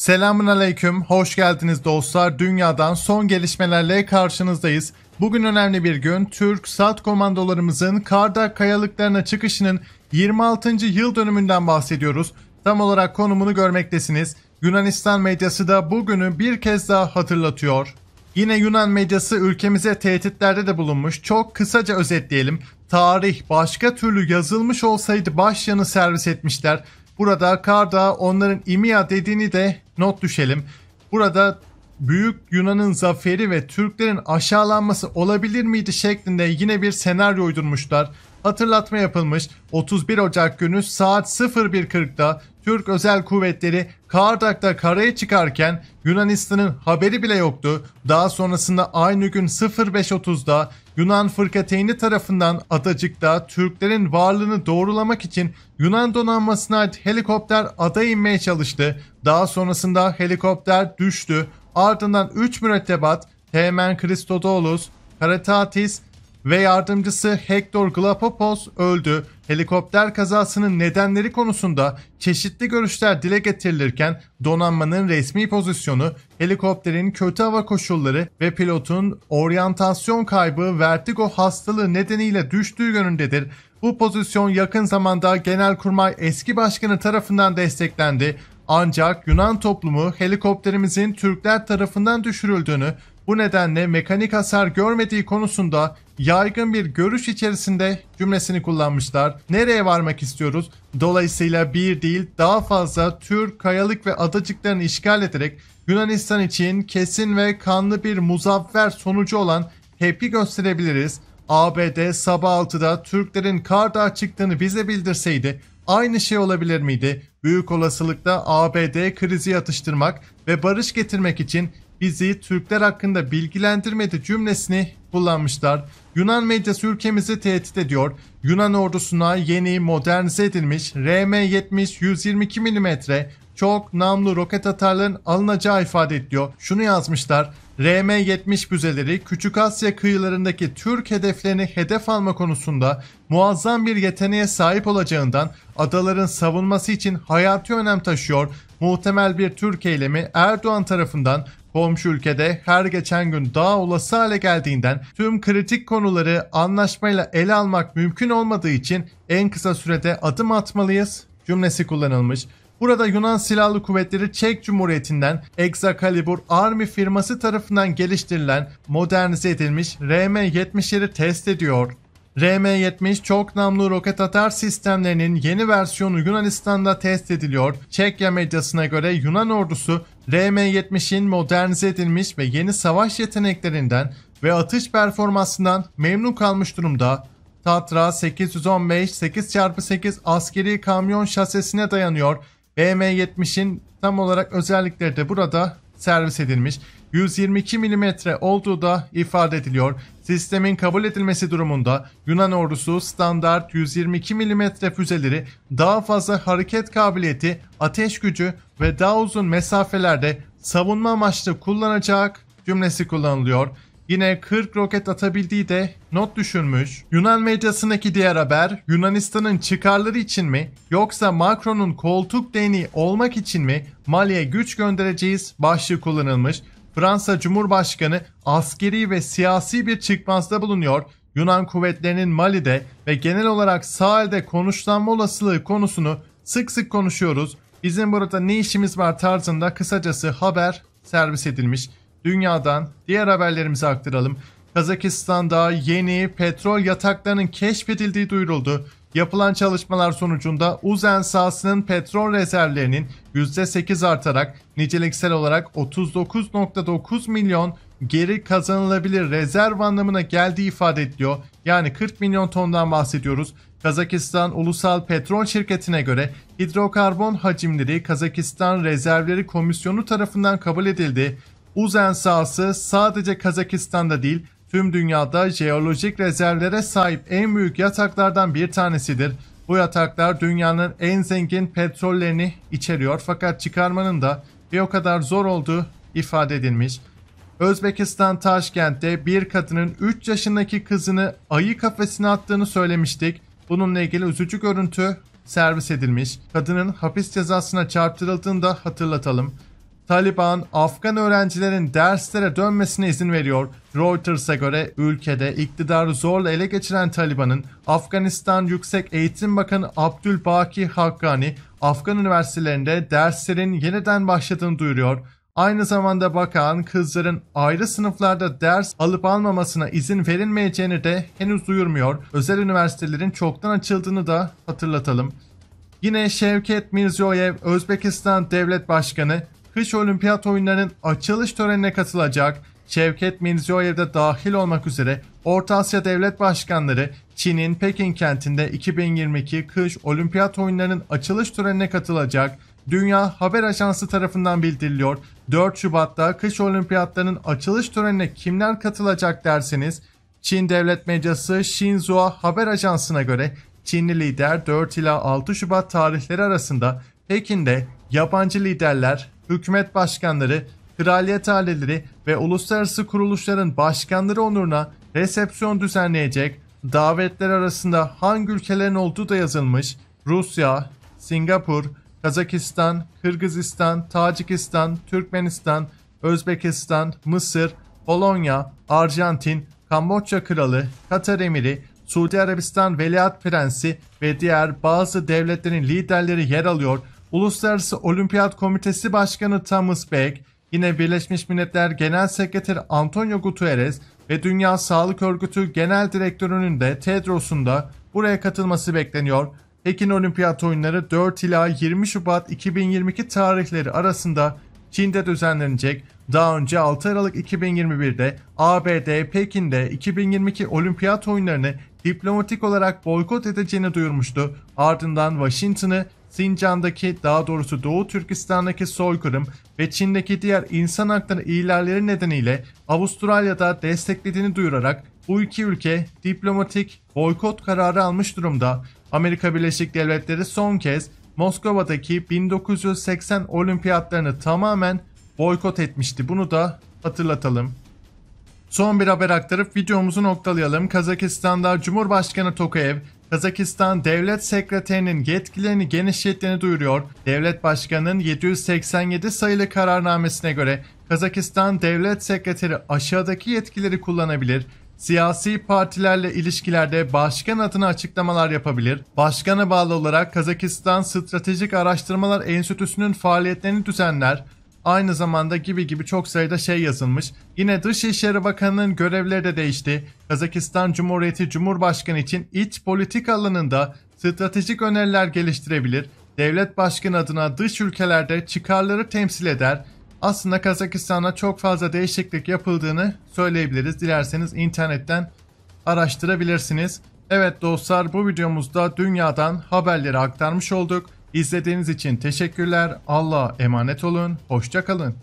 Selamun Aleyküm, hoş geldiniz dostlar. Dünyadan son gelişmelerle karşınızdayız. Bugün önemli bir gün. Türk SAT komandolarımızın Kardak kayalıklarına çıkışının 26. yıl dönümünden bahsediyoruz. Tam olarak konumunu görmektesiniz. Yunanistan medyası da bugünü bir kez daha hatırlatıyor. Yine Yunan medyası ülkemize tehditlerde de bulunmuş. Çok kısaca özetleyelim. Tarih başka türlü yazılmış olsaydı başyanı servis etmişler. Burada Karda onların İMİA dediğini de not düşelim. Burada Büyük Yunan'ın zaferi ve Türklerin aşağılanması olabilir miydi şeklinde yine bir senaryo uydurmuşlar. Hatırlatma yapılmış 31 Ocak günü saat 01.40'da Türk Özel Kuvvetleri Kardak'ta karaya çıkarken Yunanistan'ın haberi bile yoktu. Daha sonrasında aynı gün 05.30'da Yunan fırkateyni tarafından Adacık'ta Türklerin varlığını doğrulamak için Yunan donanmasına ait helikopter ada inmeye çalıştı. Daha sonrasında helikopter düştü. Ardından 3 mürettebat Teğmen Kristodoulos, Karatatis ve yardımcısı Hector Glapopos öldü. Helikopter kazasının nedenleri konusunda çeşitli görüşler dile getirilirken donanmanın resmi pozisyonu, helikopterin kötü hava koşulları ve pilotun oryantasyon kaybı vertigo hastalığı nedeniyle düştüğü yönündedir. Bu pozisyon yakın zamanda Genelkurmay eski başkanı tarafından desteklendi. Ancak Yunan toplumu helikopterimizin Türkler tarafından düşürüldüğünü, bu nedenle mekanik hasar görmediği konusunda yaygın bir görüş içerisinde cümlesini kullanmışlar. Nereye varmak istiyoruz? Dolayısıyla bir değil daha fazla Türk kayalık ve adacıklarını işgal ederek Yunanistan için kesin ve kanlı bir muzaffer sonucu olan tepki gösterebiliriz. ABD sabah 6'da Türklerin Karadağ çıktığını bize bildirseydi aynı şey olabilir miydi? büyük olasılıkla ABD krizi yatıştırmak ve barış getirmek için bizi Türkler hakkında bilgilendirmedi cümlesini kullanmışlar. Yunan medyası ülkemizi tehdit ediyor. Yunan ordusuna yeni modernize edilmiş RM-70 122 mm çok namlu roket atarların alınacağı ifade ediliyor. Şunu yazmışlar. RM-70 füzeleri Küçük Asya kıyılarındaki Türk hedeflerini hedef alma konusunda muazzam bir yeteneğe sahip olacağından adaların savunması için hayati önem taşıyor. Muhtemel bir Türk eylemi Erdoğan tarafından komşu ülkede her geçen gün daha olası hale geldiğinden tüm kritik konuları anlaşmayla ele almak mümkün olmadığı için en kısa sürede adım atmalıyız cümlesi kullanılmış. Burada Yunan Silahlı Kuvvetleri Çek Cumhuriyeti'nden Exacalibur Army firması tarafından geliştirilen modernize edilmiş RM-70'leri test ediyor. RM-70 çok namlu roket atar sistemlerinin yeni versiyonu Yunanistan'da test ediliyor. Çekya medyasına göre Yunan ordusu RM-70'in modernize edilmiş ve yeni savaş yeteneklerinden ve atış performansından memnun kalmış durumda. Tatra 815 8x8 askeri kamyon şasesine dayanıyor BM70'in tam olarak özellikleri de burada servis edilmiş. 122 mm olduğu da ifade ediliyor. Sistemin kabul edilmesi durumunda Yunan ordusu standart 122 mm füzeleri daha fazla hareket kabiliyeti, ateş gücü ve daha uzun mesafelerde savunma amaçlı kullanacak cümlesi kullanılıyor yine 40 roket atabildiği de not düşürmüş. Yunan medyasındaki diğer haber Yunanistan'ın çıkarları için mi yoksa Macron'un koltuk deni olmak için mi Mali'ye güç göndereceğiz başlığı kullanılmış. Fransa Cumhurbaşkanı askeri ve siyasi bir çıkmazda bulunuyor. Yunan kuvvetlerinin Mali'de ve genel olarak sahilde konuşlanma olasılığı konusunu sık sık konuşuyoruz. Bizim burada ne işimiz var tarzında kısacası haber servis edilmiş dünyadan diğer haberlerimizi aktaralım. Kazakistan'da yeni petrol yataklarının keşfedildiği duyuruldu. Yapılan çalışmalar sonucunda Uzen sahasının petrol rezervlerinin %8 artarak niceliksel olarak 39.9 milyon geri kazanılabilir rezerv anlamına geldiği ifade ediliyor. Yani 40 milyon tondan bahsediyoruz. Kazakistan Ulusal Petrol Şirketi'ne göre hidrokarbon hacimleri Kazakistan Rezervleri Komisyonu tarafından kabul edildi. Uzen sahası sadece Kazakistan'da değil tüm dünyada jeolojik rezervlere sahip en büyük yataklardan bir tanesidir. Bu yataklar dünyanın en zengin petrollerini içeriyor fakat çıkarmanın da bir o kadar zor olduğu ifade edilmiş. Özbekistan Taşkent'te bir kadının 3 yaşındaki kızını ayı kafesine attığını söylemiştik. Bununla ilgili üzücü görüntü servis edilmiş. Kadının hapis cezasına çarptırıldığını da hatırlatalım. Taliban Afgan öğrencilerin derslere dönmesine izin veriyor. Reuters'a göre ülkede iktidarı zorla ele geçiren Taliban'ın Afganistan Yüksek Eğitim Bakanı Abdülbaki Hakkani Afgan üniversitelerinde derslerin yeniden başladığını duyuruyor. Aynı zamanda bakan kızların ayrı sınıflarda ders alıp almamasına izin verilmeyeceğini de henüz duyurmuyor. Özel üniversitelerin çoktan açıldığını da hatırlatalım. Yine Şevket Mirzoyev, Özbekistan Devlet Başkanı kış olimpiyat oyunlarının açılış törenine katılacak Şevket Mirziyoyev de dahil olmak üzere Orta Asya devlet başkanları Çin'in Pekin kentinde 2022 kış olimpiyat oyunlarının açılış törenine katılacak Dünya Haber Ajansı tarafından bildiriliyor. 4 Şubat'ta kış olimpiyatlarının açılış törenine kimler katılacak derseniz Çin Devlet Medyası Xinhua Haber Ajansı'na göre Çinli lider 4 ila 6 Şubat tarihleri arasında Pekin'de yabancı liderler hükümet başkanları, kraliyet aileleri ve uluslararası kuruluşların başkanları onuruna resepsiyon düzenleyecek, davetler arasında hangi ülkelerin olduğu da yazılmış Rusya, Singapur, Kazakistan, Kırgızistan, Tacikistan, Türkmenistan, Özbekistan, Mısır, Polonya, Arjantin, Kamboçya Kralı, Katar Emiri, Suudi Arabistan Veliaht Prensi ve diğer bazı devletlerin liderleri yer alıyor Uluslararası Olimpiyat Komitesi Başkanı Thomas Beck, yine Birleşmiş Milletler Genel Sekreteri Antonio Guterres ve Dünya Sağlık Örgütü Genel Direktörü'nün de Tedros'un da buraya katılması bekleniyor. Pekin Olimpiyat Oyunları 4 ila 20 Şubat 2022 tarihleri arasında Çin'de düzenlenecek. Daha önce 6 Aralık 2021'de ABD Pekin'de 2022 Olimpiyat Oyunlarını diplomatik olarak boykot edeceğini duyurmuştu. Ardından Washington'ı Sincan'daki daha doğrusu Doğu Türkistan'daki soykırım ve Çin'deki diğer insan hakları ilerleri nedeniyle Avustralya'da desteklediğini duyurarak bu iki ülke diplomatik boykot kararı almış durumda. Amerika Birleşik Devletleri son kez Moskova'daki 1980 olimpiyatlarını tamamen boykot etmişti. Bunu da hatırlatalım. Son bir haber aktarıp videomuzu noktalayalım. Kazakistan'da Cumhurbaşkanı Tokayev Kazakistan Devlet Sekreterinin yetkilerini genişlettiğini duyuruyor. Devlet Başkanı'nın 787 sayılı kararnamesine göre Kazakistan Devlet Sekreteri aşağıdaki yetkileri kullanabilir. Siyasi partilerle ilişkilerde başkan adına açıklamalar yapabilir. Başkana bağlı olarak Kazakistan Stratejik Araştırmalar Enstitüsü'nün faaliyetlerini düzenler. Aynı zamanda gibi gibi çok sayıda şey yazılmış. Yine Dışişleri Bakanı'nın görevleri de değişti. Kazakistan Cumhuriyeti Cumhurbaşkanı için iç politik alanında stratejik öneriler geliştirebilir. Devlet başkanı adına dış ülkelerde çıkarları temsil eder. Aslında Kazakistan'a çok fazla değişiklik yapıldığını söyleyebiliriz. Dilerseniz internetten araştırabilirsiniz. Evet dostlar bu videomuzda dünyadan haberleri aktarmış olduk. İzlediğiniz için teşekkürler. Allah'a emanet olun. Hoşça kalın.